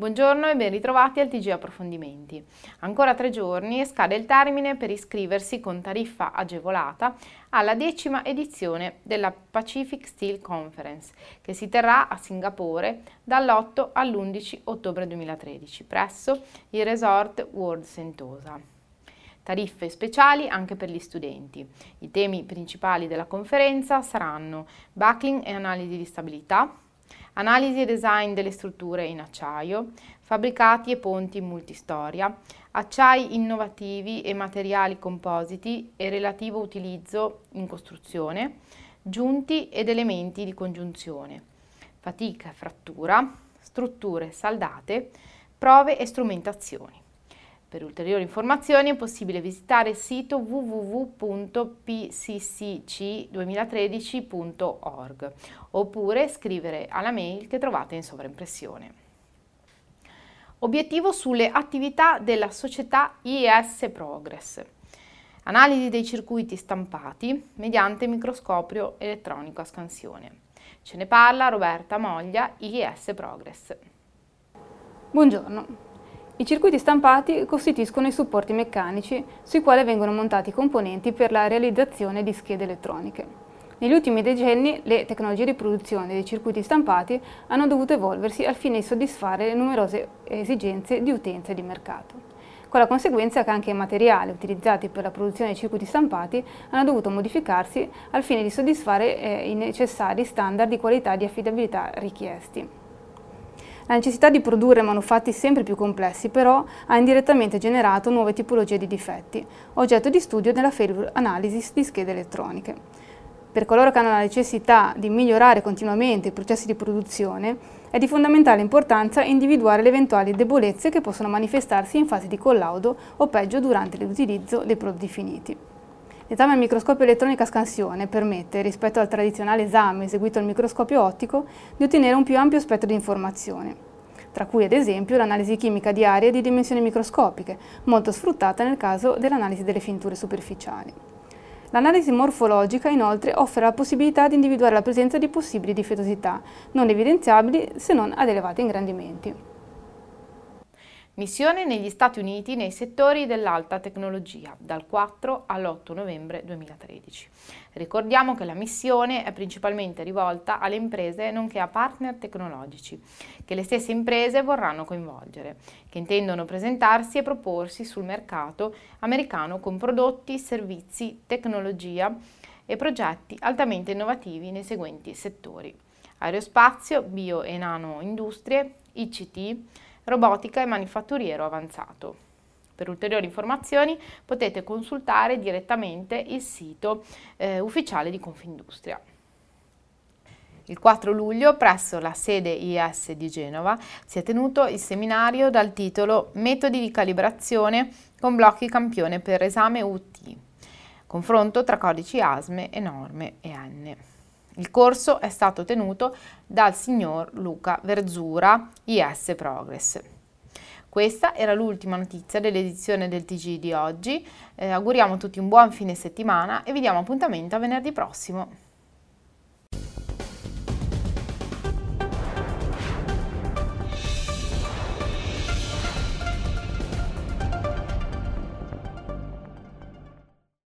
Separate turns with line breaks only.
Buongiorno e ben ritrovati al TG Approfondimenti. Ancora tre giorni e scade il termine per iscriversi con tariffa agevolata alla decima edizione della Pacific Steel Conference che si terrà a Singapore dall'8 all'11 ottobre 2013 presso il resort World Sentosa tariffe speciali anche per gli studenti. I temi principali della conferenza saranno backing e analisi di stabilità, analisi e design delle strutture in acciaio, fabbricati e ponti in multistoria, acciai innovativi e materiali compositi e relativo utilizzo in costruzione, giunti ed elementi di congiunzione, fatica e frattura, strutture saldate, prove e strumentazioni. Per ulteriori informazioni è possibile visitare il sito www.pccc2013.org oppure scrivere alla mail che trovate in sovraimpressione. Obiettivo sulle attività della società IS Progress. Analisi dei circuiti stampati mediante microscopio elettronico a scansione. Ce ne parla Roberta Moglia, IS Progress.
Buongiorno, i circuiti stampati costituiscono i supporti meccanici sui quali vengono montati i componenti per la realizzazione di schede elettroniche. Negli ultimi decenni le tecnologie di produzione dei circuiti stampati hanno dovuto evolversi al fine di soddisfare le numerose esigenze di utenza e di mercato con la conseguenza che anche i materiali utilizzati per la produzione dei circuiti stampati hanno dovuto modificarsi al fine di soddisfare eh, i necessari standard di qualità e di affidabilità richiesti. La necessità di produrre manufatti sempre più complessi però ha indirettamente generato nuove tipologie di difetti, oggetto di studio della failure analysis di schede elettroniche. Per coloro che hanno la necessità di migliorare continuamente i processi di produzione, è di fondamentale importanza individuare le eventuali debolezze che possono manifestarsi in fase di collaudo o peggio durante l'utilizzo dei prodotti finiti. L'esame al microscopio elettronico a scansione permette, rispetto al tradizionale esame eseguito al microscopio ottico, di ottenere un più ampio spettro di informazione, tra cui ad esempio l'analisi chimica di aree di dimensioni microscopiche, molto sfruttata nel caso dell'analisi delle finture superficiali. L'analisi morfologica inoltre offre la possibilità di individuare la presenza di possibili difettosità, non evidenziabili se non ad elevati ingrandimenti.
Missione negli Stati Uniti nei settori dell'alta tecnologia dal 4 all'8 novembre 2013. Ricordiamo che la missione è principalmente rivolta alle imprese nonché a partner tecnologici che le stesse imprese vorranno coinvolgere, che intendono presentarsi e proporsi sul mercato americano con prodotti, servizi, tecnologia e progetti altamente innovativi nei seguenti settori: aerospazio, bio e nano industrie, ICT, robotica e manifatturiero avanzato. Per ulteriori informazioni potete consultare direttamente il sito eh, ufficiale di Confindustria. Il 4 luglio presso la sede IS di Genova si è tenuto il seminario dal titolo Metodi di calibrazione con blocchi campione per esame UT, confronto tra codici ASME e norme EN. Il corso è stato tenuto dal signor Luca Verzura, IS Progress. Questa era l'ultima notizia dell'edizione del TG di oggi. Eh, auguriamo a tutti un buon fine settimana e vi diamo appuntamento a venerdì prossimo.